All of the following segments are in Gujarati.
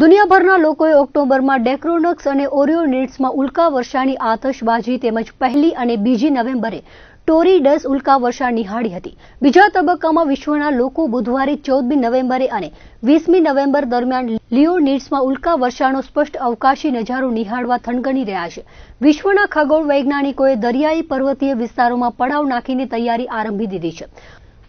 દુનિયાભરના લોકોએ ઓક્ટોબરમાં ડેક્રોનક્સ અને ઓરિયો નીડ્સમાં ઉલ્કા વર્ષાની આતશબાજી તેમજ પહેલી અને બીજી નવેમ્બરે ટોરીડસ ઉલ્કા વર્ષા નિહાળી હતી બીજા તબક્કામાં વિશ્વના લોકો બુધવારે ચૌદમી નવેમ્બરે અને વીસમી નવેમ્બર દરમિયાન લિયોનિડ્સમાં ઉલ્કા વર્ષાનો સ્પષ્ટ અવકાશી નજારો નિહાળવા થનગણી રહ્યા છે વિશ્વના ખગોળ વૈજ્ઞાનિકોએ દરિયાઈ પર્વતીય વિસ્તારોમાં પડાવ નાખીને તૈયારી આરંભી દીધી છે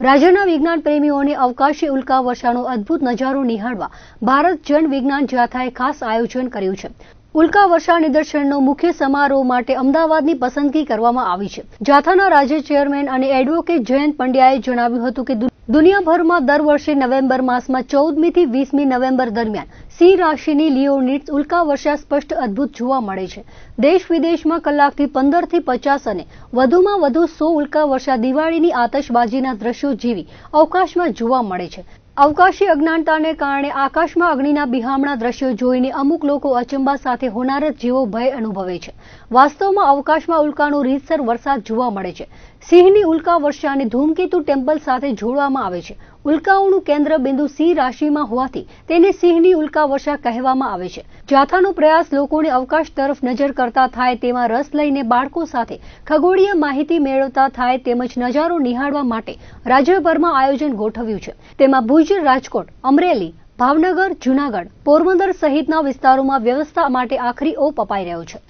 રાજ્યના વિજ્ઞાન પ્રેમીઓને અવકાશી ઉલ્કા વર્ષાનો અદભુત નજારો નિહાળવા ભારત જન વિજ્ઞાન જાથાએ ખાસ આયોજન કર્યું છે ઉલ્કા વર્ષા નિદર્શનનો મુખ્ય સમારોહ માટે અમદાવાદની પસંદગી કરવામાં આવી છે જાથાના રાજ્ય ચેરમેન અને એડવોકેટ જયંત પંડ્યાએ જણાવ્યું હતું કે દુનિયાભરમાં દર વર્ષે નવેમ્બર માસમાં ચૌદમી વીસમી નવેમ્બર દરમિયાન સિંહ રાશિની લિયોનિડ્સ ઉલ્કા વર્ષા સ્પષ્ટ અદભુત જોવા મળે છે દેશ વિદેશમાં કલાકથી પંદર થી પચાસ અને વધુમાં વધુ સો ઉલ્કા વર્ષા દિવાળીની આતશબાજીના દ્રશ્યો જેવી અવકાશમાં જોવા મળે છે અવકાશી અજ્ઞાનતાને કારણે આકાશમાં અગ્નિના બિહામણા દ્રશ્યો જોઈને અમુક લોકો અચંબા સાથે હોનારત જેવો ભય અનુભવે છે વાસ્તવમાં અવકાશમાં ઉલ્કાનો રીતસર વરસાદ જોવા મળે છે સિંહની ઉલ્કા વર્ષાને ધૂમકેતુ ટેમ્પલ સાથે જોડવામાં આવે છે ઉલ્કાઓનું કેન્દ્ર બિંદુ સિંહ રાશિમાં હોવાથી તેને સિંહની ઉલ્કા વર્ષા કહેવામાં આવે છે જાથાનો પ્રયાસ લોકોને અવકાશ તરફ નજર કરતા થાય તેમાં રસ લઈને બાળકો સાથે ખગોળીય માહિતી મેળવતા થાય તેમજ નજારો નિહાળવા માટે રાજ્યભરમાં આયોજન ગોઠવ્યું છે તેમાં ભુજ રાજકોટ અમરેલી ભાવનગર જૂનાગઢ પોરબંદર સહિતના વિસ્તારોમાં વ્યવસ્થા માટે આખરી ઓપ અપાઈ રહ્યો છે